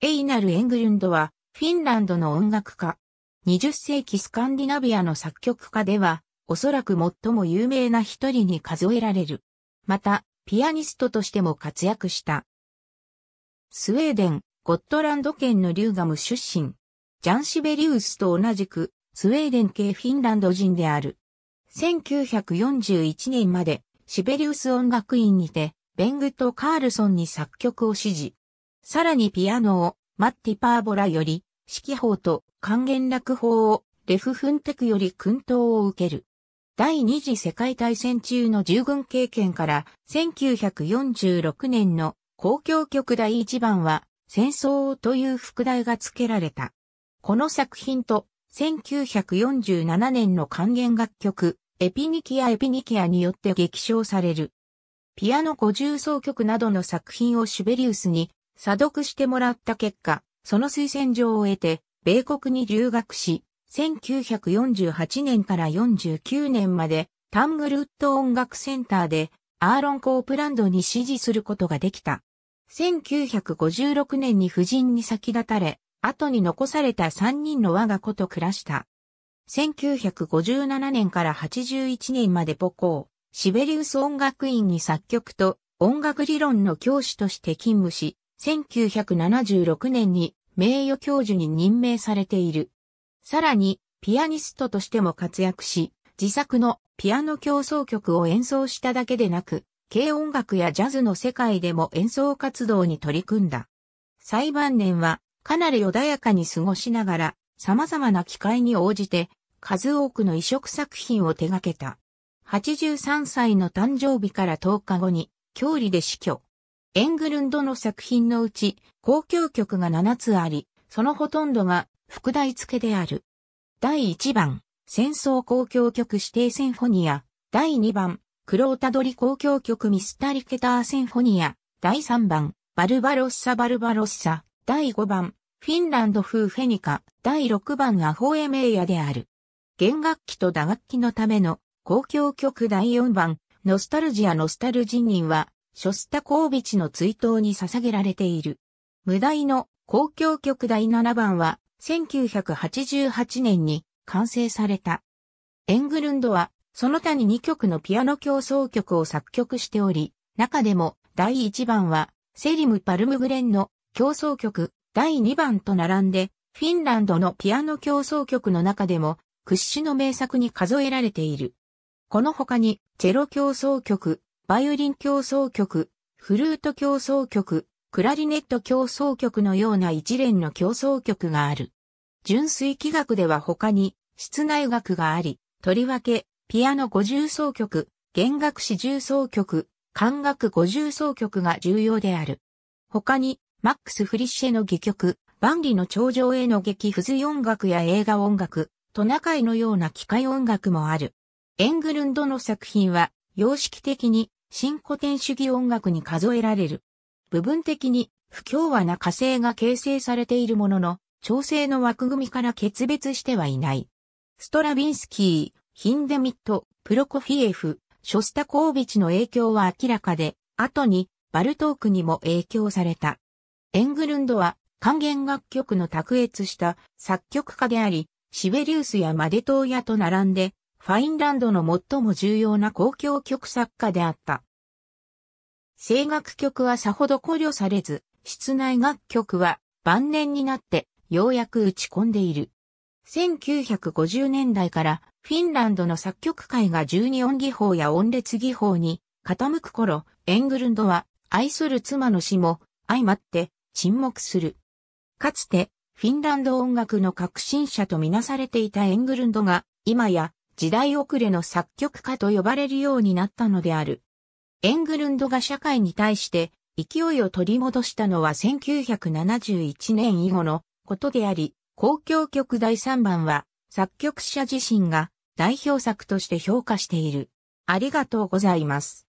エイナル・エングルンドは、フィンランドの音楽家。20世紀スカンディナビアの作曲家では、おそらく最も有名な一人に数えられる。また、ピアニストとしても活躍した。スウェーデン、ゴットランド県のリューガム出身。ジャンシベリウスと同じく、スウェーデン系フィンランド人である。1941年まで、シベリウス音楽院にて、ベングとカールソンに作曲を指示。さらにピアノを、マッティパーボラより、指揮法と還元楽法を、レフフンテクより訓導を受ける。第二次世界大戦中の従軍経験から、1946年の公共曲第一番は、戦争という副題が付けられた。この作品と、1947年の還元楽曲、エピニキア・エピニキアによって激賞される。ピアノ五重奏曲などの作品をシュベリウスに査読してもらった結果、その推薦状を得て、米国に留学し、1948年から49年まで、タングルウッド音楽センターで、アーロン・コープランドに支持することができた。1956年に夫人に先立たれ、後に残された3人の我が子と暮らした。1957年から81年まで母校、シベリウス音楽院に作曲と音楽理論の教師として勤務し、1976年に名誉教授に任命されている。さらに、ピアニストとしても活躍し、自作のピアノ競争曲を演奏しただけでなく、軽音楽やジャズの世界でも演奏活動に取り組んだ。最晩年は、かなり穏やかに過ごしながら、様々な機会に応じて、数多くの移植作品を手掛けた。83歳の誕生日から10日後に、郷里で死去。エングルンドの作品のうち、公共曲が7つあり、そのほとんどが、副題付けである。第1番、戦争公共曲指定センフォニア。第2番、クロータドリ公共曲ミスタリケターセンフォニア。第3番、バルバロッサバルバロッサ。第5番、フィンランド風フェニカ。第6番、アホエメイヤである。弦楽器と打楽器のための公共曲第4番、ノスタルジアノスタルジニンは、ショスタコービチの追悼に捧げられている。無題の公共曲第7番は1988年に完成された。エングルンドはその他に2曲のピアノ競争曲を作曲しており、中でも第1番はセリム・パルムグレンの競争曲第2番と並んでフィンランドのピアノ競争曲の中でも屈指の名作に数えられている。この他にチェロ競争曲バイオリン協奏曲、フルート協奏曲、クラリネット協奏曲のような一連の協奏曲がある。純粋器楽では他に、室内楽があり、とりわけ、ピアノ五重奏曲、弦楽四重奏曲、管楽五重奏曲が重要である。他に、マックス・フリッシェの戯曲、万里の長城への劇付随音楽や映画音楽、トナカイのような機械音楽もある。エングルンドの作品は、様式的に新古典主義音楽に数えられる。部分的に不協和な火星が形成されているものの、調整の枠組みから決別してはいない。ストラビンスキー、ヒンデミット、プロコフィエフ、ショスタコービチの影響は明らかで、後にバルトークにも影響された。エングルンドは還元楽曲の卓越した作曲家であり、シベリウスやマデトーヤと並んでファインランドの最も重要な公共曲作家であった。声楽曲はさほど考慮されず、室内楽曲は晩年になってようやく打ち込んでいる。1950年代からフィンランドの作曲界が十二音技法や音列技法に傾く頃、エングルンドは愛する妻の死も相まって沈黙する。かつてフィンランド音楽の革新者とみなされていたエングルンドが今や時代遅れの作曲家と呼ばれるようになったのである。エングルンドが社会に対して勢いを取り戻したのは1971年以後のことであり、公共曲第3番は作曲者自身が代表作として評価している。ありがとうございます。